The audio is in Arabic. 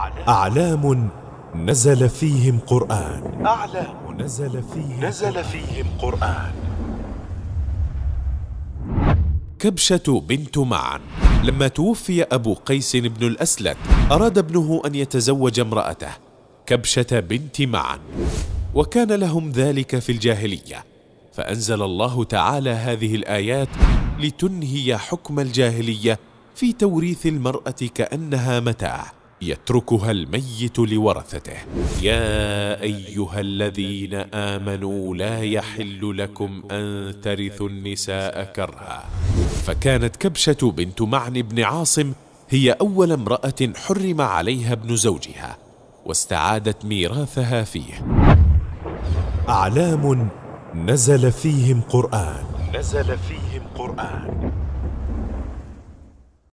أعلام, أعلام نزل فيهم قرآن أعلام نزل فيهم نزل فيهم قرآن كبشة بنت معن لما توفي أبو قيس بن الأسلك أراد ابنه أن يتزوج امرأته كبشة بنت معن وكان لهم ذلك في الجاهلية فأنزل الله تعالى هذه الآيات لتنهي حكم الجاهلية في توريث المرأة كأنها متاع يتركها الميت لورثته يا ايها الذين امنوا لا يحل لكم ان ترثوا النساء كرها فكانت كبشه بنت معن بن عاصم هي اول امراه حرم عليها ابن زوجها واستعادت ميراثها فيه اعلام نزل فيهم قران نزل فيهم قران